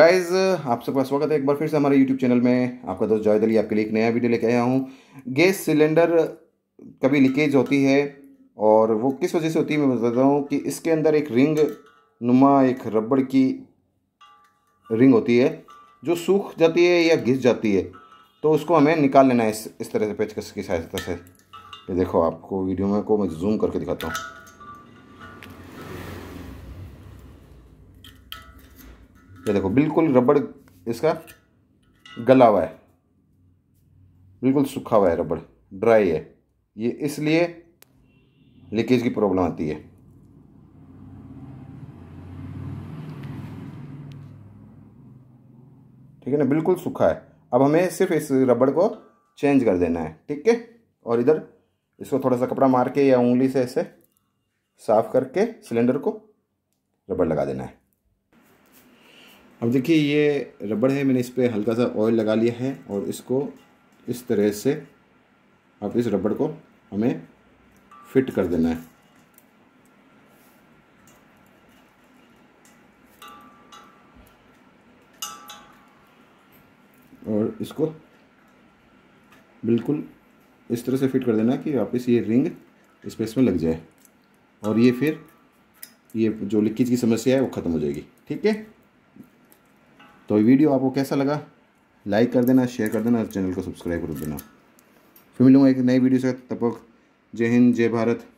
guys आप सबका स्वागत है एक बार फिर से हमारे यूट्यूब चैनल में आपका दोस्त जॉयद अली आपके लिए एक नया वीडियो लेके आया हूँ गैस सिलेंडर कभी लीकेज होती है और वो किस वजह से होती है मैं बताता हूँ कि इसके अंदर एक रिंग नुमा एक रबड़ की रिंग होती है जो सूख जाती है या घिस जाती है तो उसको हमें निकाल लेना है इस इस तरह से पेचकस की सहायता से ये देखो आपको वीडियो में को मैं जूम करके दिखाता हूँ ये देखो बिल्कुल रबड़ इसका गला हुआ है बिल्कुल सूखा हुआ है रबड़ ड्राई है ये इसलिए लीकेज की प्रॉब्लम आती है ठीक है ना बिल्कुल सूखा है अब हमें सिर्फ इस रबड़ को चेंज कर देना है ठीक है और इधर इसको थोड़ा सा कपड़ा मार के या उंगली से ऐसे साफ करके सिलेंडर को रबड़ लगा देना है अब देखिए ये रबड़ है मैंने इस पर हल्का सा ऑयल लगा लिया है और इसको इस तरह से अब इस रबड़ को हमें फिट कर देना है और इसको बिल्कुल इस तरह से फिट कर देना है कि वापस ये रिंग स्पेस में लग जाए और ये फिर ये जो लिक्कीज की समस्या है वो ख़त्म हो जाएगी ठीक है तो ये वीडियो आपको कैसा लगा लाइक कर देना शेयर कर देना और चैनल को सब्सक्राइब कर देना फिर मिलूंगा एक नई वीडियो से तब तक जय हिंद जय भारत